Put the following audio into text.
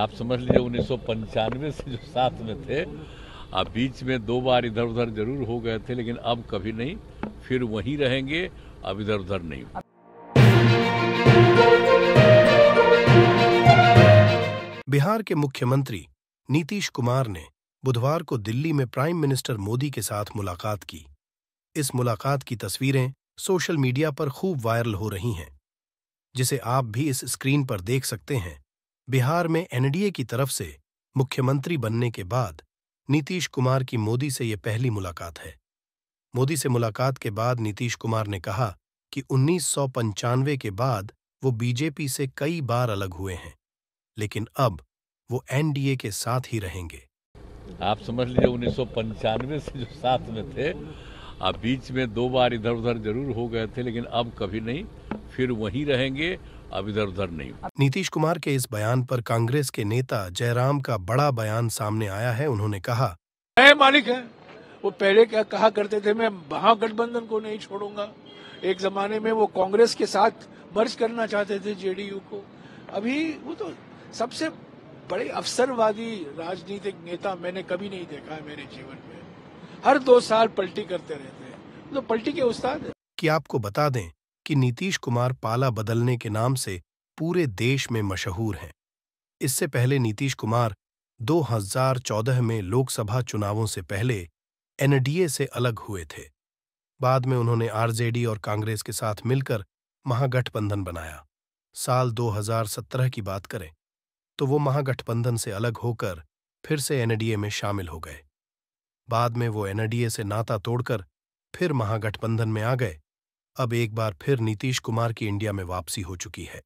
आप समझ लीजिए उन्नीस से जो साथ में थे अब बीच में दो बार इधर उधर जरूर हो गए थे लेकिन अब कभी नहीं फिर वहीं रहेंगे अब इधर उधर नहीं बिहार के मुख्यमंत्री नीतीश कुमार ने बुधवार को दिल्ली में प्राइम मिनिस्टर मोदी के साथ मुलाकात की इस मुलाकात की तस्वीरें सोशल मीडिया पर खूब वायरल हो रही हैं जिसे आप भी इस स्क्रीन पर देख सकते हैं बिहार में एनडीए की तरफ से मुख्यमंत्री बनने के बाद नीतीश कुमार की मोदी से ये पहली मुलाकात है मोदी से मुलाकात के बाद नीतीश कुमार ने कहा कि उन्नीस के बाद वो बीजेपी से कई बार अलग हुए हैं लेकिन अब वो एनडीए के साथ ही रहेंगे आप समझ लीजिए उन्नीस से जो साथ में थे अब बीच में दो बार इधर उधर जरूर हो गए थे लेकिन अब कभी नहीं फिर वहीं रहेंगे अब इधर उधर नहीं नीतीश कुमार के इस बयान पर कांग्रेस के नेता जयराम का बड़ा बयान सामने आया है उन्होंने कहा मैं मालिक है वो पहले क्या कहा करते थे मैं महागठबंधन को नहीं छोड़ूंगा एक जमाने में वो कांग्रेस के साथ मर्ज करना चाहते थे जेडीयू को अभी वो तो सबसे बड़े अफसरवादी राजनीतिक नेता मैंने कभी नहीं देखा है मेरे जीवन में हर दो साल पलटी करते रहते हैं तो पलटी के उस्ताद है कि आपको बता दें कि नीतीश कुमार पाला बदलने के नाम से पूरे देश में मशहूर हैं इससे पहले नीतीश कुमार 2014 में लोकसभा चुनावों से पहले एनडीए से अलग हुए थे बाद में उन्होंने आरजेडी और कांग्रेस के साथ मिलकर महागठबंधन बनाया साल 2017 की बात करें तो वो महागठबंधन से अलग होकर फिर से एनडीए में शामिल हो गए बाद में वो एनडीए से नाता तोड़कर फिर महागठबंधन में आ गए अब एक बार फिर नीतीश कुमार की इंडिया में वापसी हो चुकी है